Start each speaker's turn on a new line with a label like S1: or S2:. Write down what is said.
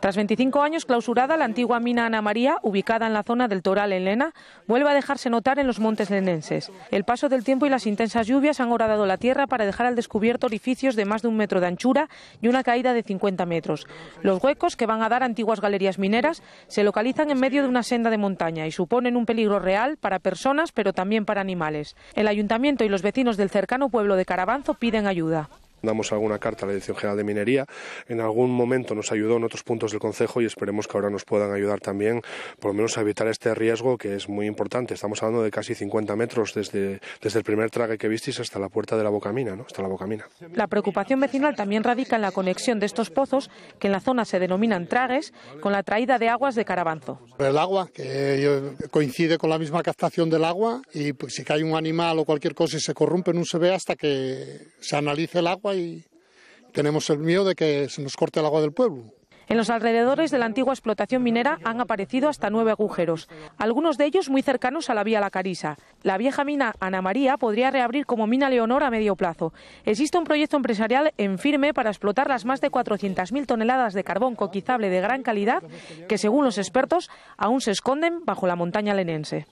S1: Tras 25 años clausurada, la antigua mina Ana María, ubicada en la zona del Toral en Lena, vuelve a dejarse notar en los montes lenenses. El paso del tiempo y las intensas lluvias han horadado la tierra para dejar al descubierto orificios de más de un metro de anchura y una caída de 50 metros. Los huecos, que van a dar antiguas galerías mineras, se localizan en medio de una senda de montaña y suponen un peligro real para personas, pero también para animales. El ayuntamiento y los vecinos del cercano pueblo de Carabanzo piden ayuda.
S2: ...damos alguna carta a la Dirección General de Minería. En algún momento nos ayudó en otros puntos del Consejo y esperemos que ahora nos puedan ayudar también, por lo menos, a evitar este riesgo que es muy importante. Estamos hablando de casi 50 metros desde, desde el primer trague que visteis hasta la puerta de la Bocamina, ¿no? Hasta la Bocamina.
S1: La preocupación vecinal también radica en la conexión de estos pozos, que en la zona se denominan tragues, con la traída de aguas de Carabanzo.
S2: El agua,
S3: que coincide con la misma captación del agua y pues, si cae un animal o cualquier cosa y se corrompe, no se ve hasta que se analice el agua y tenemos el miedo de que se nos corte el agua del pueblo.
S1: En los alrededores de la antigua explotación minera han aparecido hasta nueve agujeros, algunos de ellos muy cercanos a la vía La Carisa. La vieja mina Ana María podría reabrir como mina Leonor a medio plazo. Existe un proyecto empresarial en firme para explotar las más de 400.000 toneladas de carbón coquizable de gran calidad que, según los expertos, aún se esconden bajo la montaña lenense.